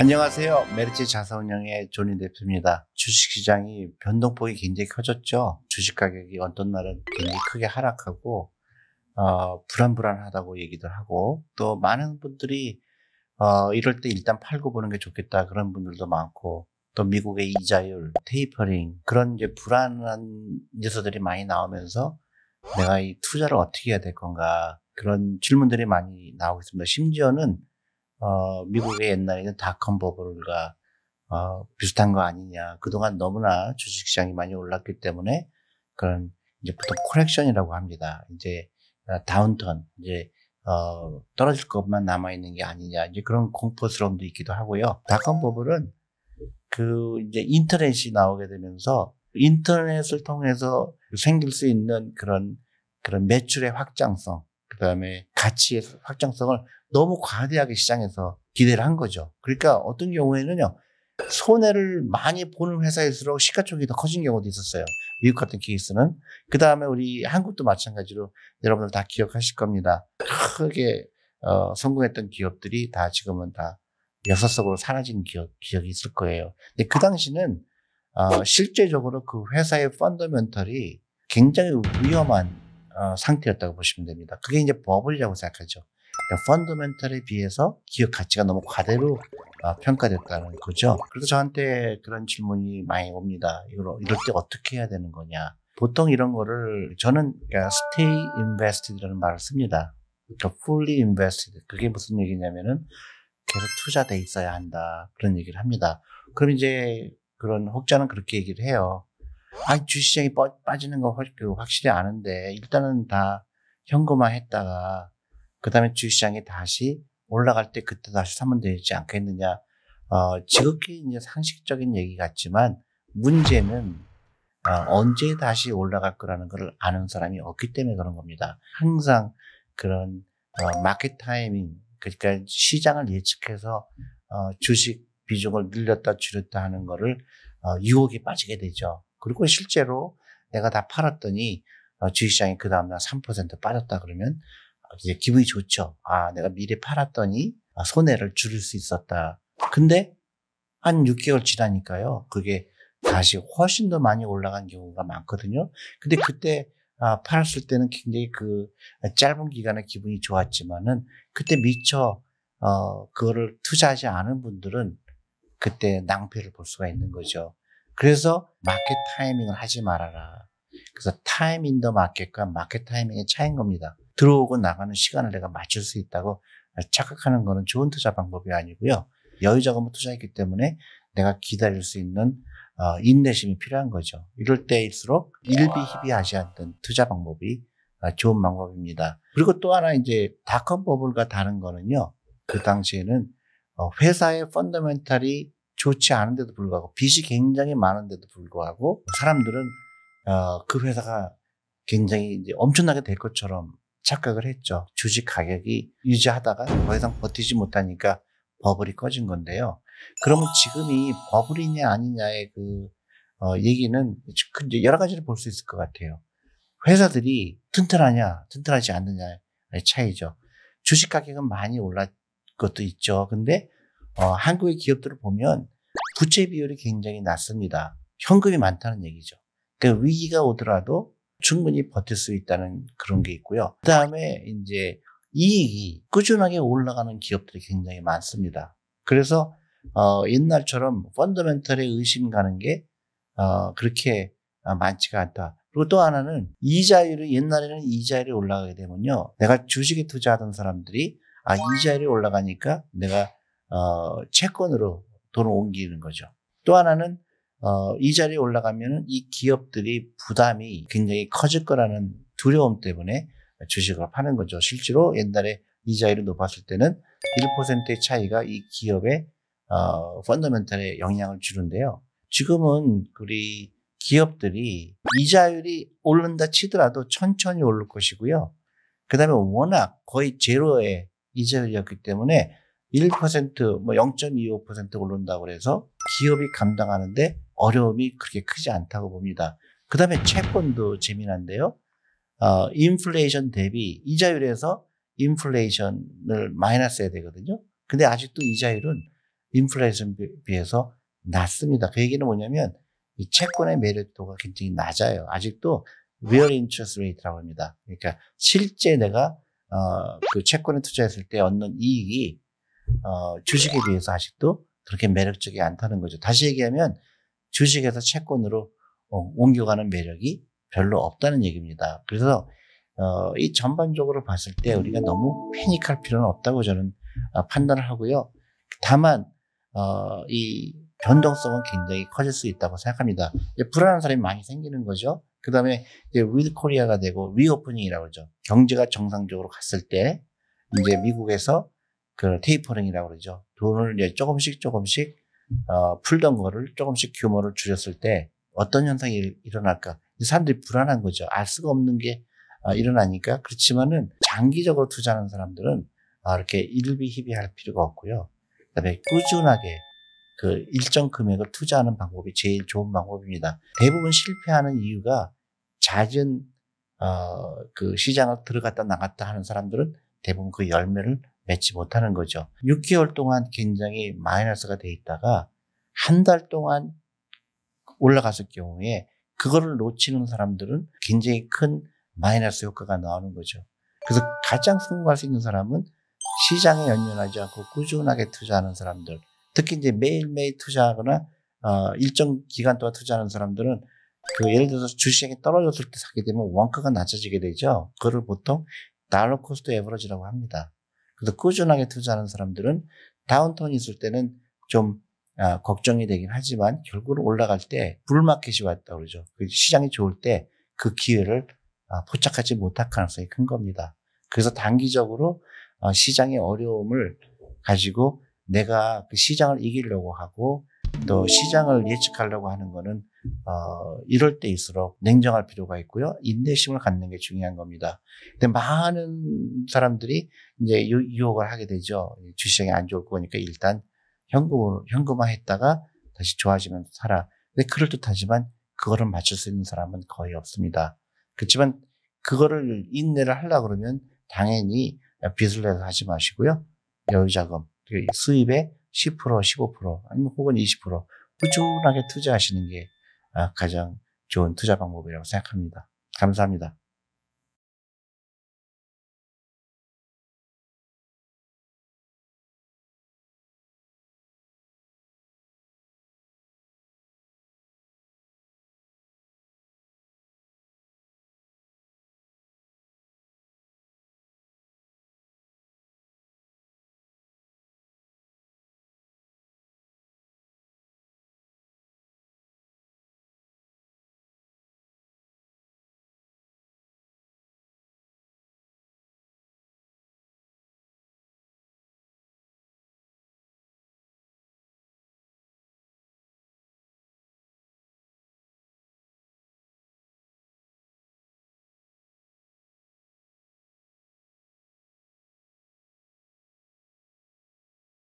안녕하세요. 메르츠 자산운영의 조니 대표입니다. 주식시장이 변동폭이 굉장히 커졌죠. 주식 가격이 어떤 날은 굉장히 크게 하락하고 어, 불안불안하다고 얘기도 하고 또 많은 분들이 어, 이럴 때 일단 팔고 보는 게 좋겠다 그런 분들도 많고 또 미국의 이자율, 테이퍼링 그런 이제 불안한 요소들이 많이 나오면서 내가 이 투자를 어떻게 해야 될 건가 그런 질문들이 많이 나오고 있습니다. 심지어는 어, 미국의 옛날에는 닷컴 버블과 어, 비슷한 거 아니냐. 그동안 너무나 주식시장이 많이 올랐기 때문에 그런 이제 보통 코렉션이라고 합니다. 이제 다운턴, 이제 어, 떨어질 것만 남아 있는 게 아니냐. 이제 그런 공포스러움도 있기도 하고요. 닷컴 버블은 그 이제 인터넷이 나오게 되면서 인터넷을 통해서 생길 수 있는 그런 그런 매출의 확장성 그다음에 가치의 확장성을 너무 과대하게 시장에서 기대를 한 거죠. 그러니까 어떤 경우에는요. 손해를 많이 보는 회사일수록 시가총액이 더 커진 경우도 있었어요. 미국 같은 케이스는. 그 다음에 우리 한국도 마찬가지로 여러분들 다 기억하실 겁니다. 크게 어, 성공했던 기업들이 다 지금은 다 여섯 속으로 사라진 기업, 기억이 있을 거예요. 근데 그 당시는 어, 실제적으로 그 회사의 펀더멘털이 굉장히 위험한 어, 상태였다고 보시면 됩니다. 그게 이제 버블이라고 생각하죠. 펀더멘털에 비해서 기업 가치가 너무 과대로 어, 평가됐다는 거죠. 그래서 저한테 그런 질문이 많이 옵니다. 이걸 이럴 때 어떻게 해야 되는 거냐? 보통 이런 거를 저는 그러니까 stay invested라는 말을 씁니다. 그러니까 fully invested. 그게 무슨 얘기냐면은 계속 투자돼 있어야 한다. 그런 얘기를 합니다. 그럼 이제 그런 혹자는 그렇게 얘기를 해요. 아, 주시장이 빠지는 거 확실히 아는데 일단은 다 현금화 했다가 그다음에 주시장이 다시 올라갈 때 그때 다시 사면 되지 않겠느냐. 어, 지극히 이제 상식적인 얘기 같지만 문제는 어, 언제 다시 올라갈 거라는 걸 아는 사람이 없기 때문에 그런 겁니다. 항상 그런 어, 마켓 타이밍 그러니까 시장을 예측해서 어, 주식 비중을 늘렸다 줄였다 하는 거를 어, 유혹에 빠지게 되죠. 그리고 실제로 내가 다 팔았더니 어, 주식시장이 그 다음날 3% 빠졌다 그러면 이제 기분이 좋죠. 아, 내가 미리 팔았더니 아, 손해를 줄일 수 있었다. 근데 한 6개월 지나니까요. 그게 다시 훨씬 더 많이 올라간 경우가 많거든요. 근데 그때 아, 팔았을 때는 굉장히 그 짧은 기간에 기분이 좋았지만은 그때 미처 어, 그거를 투자하지 않은 분들은 그때 낭패를 볼 수가 있는 거죠. 그래서 마켓 타이밍을 하지 말아라. 그래서 타임 인더 마켓과 마켓 타이밍의 차이인 겁니다. 들어오고 나가는 시간을 내가 맞출 수 있다고 착각하는 것은 좋은 투자 방법이 아니고요. 여유 자금을 투자했기 때문에 내가 기다릴 수 있는 어, 인내심이 필요한 거죠. 이럴 때일수록 일비 희비하지 않는 투자 방법이 아, 좋은 방법입니다. 그리고 또 하나 이제 닷컴 버블과 다른 거는요. 그 당시에는 어, 회사의 펀더멘탈이 좋지 않은데도 불구하고 빚이 굉장히 많은데도 불구하고 사람들은 어, 그 회사가 굉장히 이제 엄청나게 될 것처럼 착각을 했죠. 주식 가격이 유지하다가 더 이상 버티지 못하니까 버블이 꺼진 건데요. 그러면 지금이 버블이냐 아니냐의 그 어, 얘기는 그 여러 가지를 볼 수 있을 것 같아요. 회사들이 튼튼하냐, 튼튼하지 않느냐의 차이죠. 주식 가격은 많이 올랐, 그것도 있죠. 근데 어, 한국의 기업들을 보면 부채 비율이 굉장히 낮습니다. 현금이 많다는 얘기죠. 그러니까 위기가 오더라도 충분히 버틸 수 있다는 그런 게 있고요. 그 다음에 이제 이익이 꾸준하게 올라가는 기업들이 굉장히 많습니다. 그래서 어, 옛날처럼 펀더멘털에 의심 가는 게 어, 그렇게 많지가 않다. 그리고 또 하나는 이자율이 옛날에는 이자율이 올라가게 되면요. 내가 주식에 투자하던 사람들이 아, 이자율이 올라가니까 내가, 어, 채권으로 돈을 옮기는 거죠. 또 하나는, 어, 이자율이 올라가면이 기업들이 부담이 굉장히 커질 거라는 두려움 때문에 주식을 파는 거죠. 실제로 옛날에 이자율이 높았을 때는 1%의 차이가 이 기업의 어, 펀더멘탈에 영향을 주는데요. 지금은 우리 기업들이 이자율이 오른다 치더라도 천천히 오를 것이고요. 그 다음에 워낙 거의 제로에 이자율이었기 때문에 1%뭐 0.25% 오른다고 해서 기업이 감당하는데 어려움이 그렇게 크지 않다고 봅니다. 그 다음에 채권도 재미난데요. 어, 인플레이션 대비 이자율에서 인플레이션을 마이너스 해야 되거든요. 근데 아직도 이자율은 인플레이션 비해서 낮습니다. 그 얘기는 뭐냐면 이 채권의 매력도가 굉장히 낮아요. 아직도 real interest rate라고 합니다. 그러니까 실제 내가 어, 그 채권에 투자했을 때 얻는 이익이 어, 주식에 비해서 아직도 그렇게 매력적이 않다는 거죠. 다시 얘기하면 주식에서 채권으로 어, 옮겨가는 매력이 별로 없다는 얘기입니다. 그래서 어, 이 전반적으로 봤을 때 우리가 너무 패닉할 필요는 없다고 저는 어, 판단을 하고요. 다만 어, 이 변동성은 굉장히 커질 수 있다고 생각합니다. 불안한 사람이 많이 생기는 거죠. 그 다음에 이제 윌 코리아가 되고 리오프닝이라고 그러죠. 경제가 정상적으로 갔을 때 이제 미국에서 그 테이퍼링이라고 그러죠. 돈을 이제 조금씩 조금씩 어, 풀던 거를 조금씩 규모를 줄였을 때 어떤 현상이 일어날까? 사람들이 불안한 거죠. 알 수가 없는 게 어, 일어나니까 그렇지만은 장기적으로 투자하는 사람들은 어, 이렇게 일비희비할 필요가 없고요. 그다음에 꾸준하게 그 일정 금액을 투자하는 방법이 제일 좋은 방법입니다. 대부분 실패하는 이유가 잦은 어, 그 시장을 들어갔다 나갔다 하는 사람들은 대부분 그 열매를 맺지 못하는 거죠. 6개월 동안 굉장히 마이너스가 돼 있다가 한 달 동안 올라갔을 경우에 그거를 놓치는 사람들은 굉장히 큰 마이너스 효과가 나오는 거죠. 그래서 가장 성공할 수 있는 사람은 시장에 연연하지 않고 꾸준하게 투자하는 사람들, 특히 이제 매일매일 투자하거나 어, 일정 기간 동안 투자하는 사람들은 그 예를 들어서 주식이 떨어졌을 때 사게 되면 원가가 낮아지게 되죠. 그를 보통 달러 코스트 에버러지라고 합니다. 그래서 꾸준하게 투자하는 사람들은 다운턴이 있을 때는 좀 아, 걱정이 되긴 하지만 결국은 올라갈 때 불마켓이 왔다 고 그러죠. 그 시장이 좋을 때 그 기회를 아, 포착하지 못할 가능성이 큰 겁니다. 그래서 단기적으로 어, 시장의 어려움을 가지고 내가 그 시장을 이기려고 하고 또 시장을 예측하려고 하는 거는 어, 이럴 때일수록 냉정할 필요가 있고요. 인내심을 갖는 게 중요한 겁니다. 근데 많은 사람들이 이제 유혹을 하게 되죠. 주시장이 안 좋을 거니까 일단 현금으 현금화 했다가 다시 좋아지면 살아. 근데 그럴듯하지만 그거를 맞출 수 있는 사람은 거의 없습니다. 그렇지만 그거를 인내를 하려 그러면 당연히 빚을 내서 하지 마시고요. 여유자금, 수입의 10% 15% 아니면 혹은 20% 꾸준하게 투자하시는 게 아, 가장 좋은 투자 방법이라고 생각합니다. 감사합니다.